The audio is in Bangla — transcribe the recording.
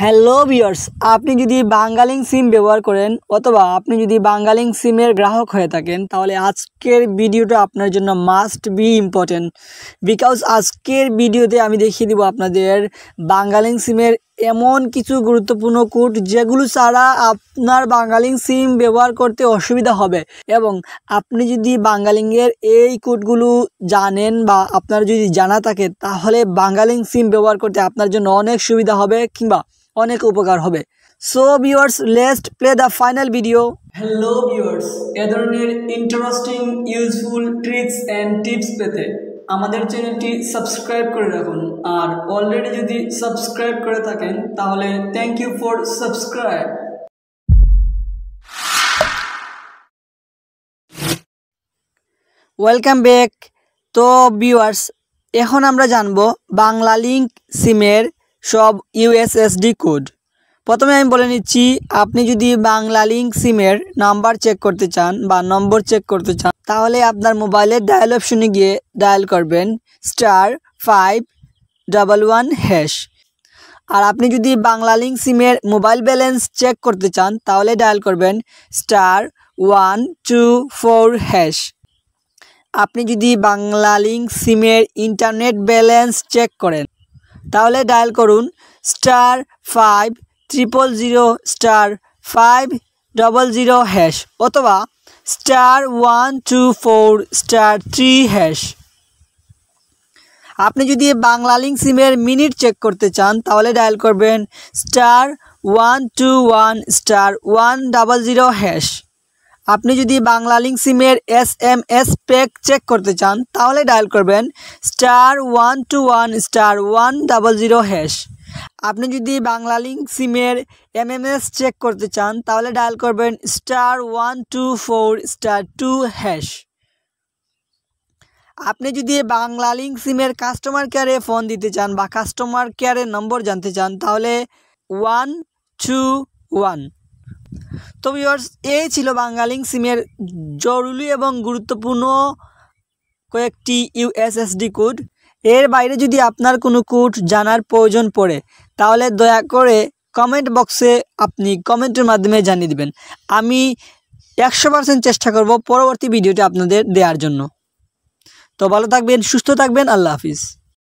হ্যালো বিয়ার্স আপনি যদি বাঙ্গালিং সিম ব্যবহার করেন অথবা আপনি যদি বাঙ্গালিং সিমের গ্রাহক হয়ে থাকেন তাহলে আজকের ভিডিওটা আপনার জন্য মাস্ট বি ইম্পর্টেন্ট বিকজ আজকের ভিডিওতে আমি দেখিয়ে দিব আপনাদের বাঙ্গালিং সিমের এমন কিছু গুরুত্বপূর্ণ কোড যেগুলো ছাড়া আপনার বাঙালিং সিম ব্যবহার করতে অসুবিধা হবে এবং আপনি যদি বাঙালিংয়ের এই কোডগুলো জানেন বা আপনার যদি জানা থাকে তাহলে বাঙালিং সিম ব্যবহার করতে আপনার জন্য অনেক সুবিধা হবে কিংবা অনেক উপকার হবে সো ভিউয়ার্স লেস্ট play the final video hello viewers এ ধরনের interesting useful tricks and tips পেতে আমাদের চ্যানেলটি সাবস্ক্রাইব করে রাখুন আর অলরেডি যদি সাবস্ক্রাইব করে থাকেন তাহলে thank you for subscribe welcome back তো ভিউয়ার্স এখন আমরা জানব বাংলা লিঙ্ক সিমের সব ইউএসএসডি কোড প্রথমে আমি বলে নিচ্ছি আপনি যদি বাংলা লিঙ্ক সিমের নাম্বার চেক করতে চান বা নম্বর চেক করতে চান তাহলে আপনার মোবাইলের ডায়াল অপশনে গিয়ে ডায়াল করবেন star five double one hash আর আপনি যদি বাংলা লিঙ্ক সিমের মোবাইল ব্যালেন্স চেক করতে চান তাহলে ডায়াল করবেন star one two four hash আপনি যদি বাংলা লিঙ্ক সিমের ইন্টারনেট ব্যালেন্স চেক করেন তাহলে ডায়াল করুন star five triple zero star five double zero hash অথবা star one two four star three hash আপনি যদি বাংলা লিঙ্ক সিমের মিনিট চেক করতে চান তাহলে ডায়াল করবেন star one two one star one double zero hash আপনি যদি বাংলা লিঙ্ক সিমের S M S pack check করতে চান তাহলে ডায়াল করবেন star one two one star one double zero hash আপনি যদি বাংলা লিঙ্ক সিমের এমএমএস চেক করতে চান তাহলে ডায়াল করবেন star one two four star two hash আপনি যদি বাংলা লিঙ্ক সিমের কাস্টমার কেয়ারে ফোন দিতে চান বা কাস্টমার কেয়ারের নম্বর জানতে চান তাহলে ওয়ান টু ওয়ান তো ভিওর্স এই ছিল বাঙালিং সিমের জরুরি এবং গুরুত্বপূর্ণ কয়েকটি ইউএসএসডি কোড এর বাইরে যদি আপনার কোনো কোর্ট জানার প্রয়োজন পড়ে তাহলে দয়া করে কমেন্ট বক্সে আপনি কমেন্টের মাধ্যমে জানিয়ে দেবেন আমি একশো পার্সেন্ট চেষ্টা করব পরবর্তী ভিডিওটি আপনাদের দেওয়ার জন্য তো ভালো থাকবেন সুস্থ থাকবেন আল্লাহ হাফিজ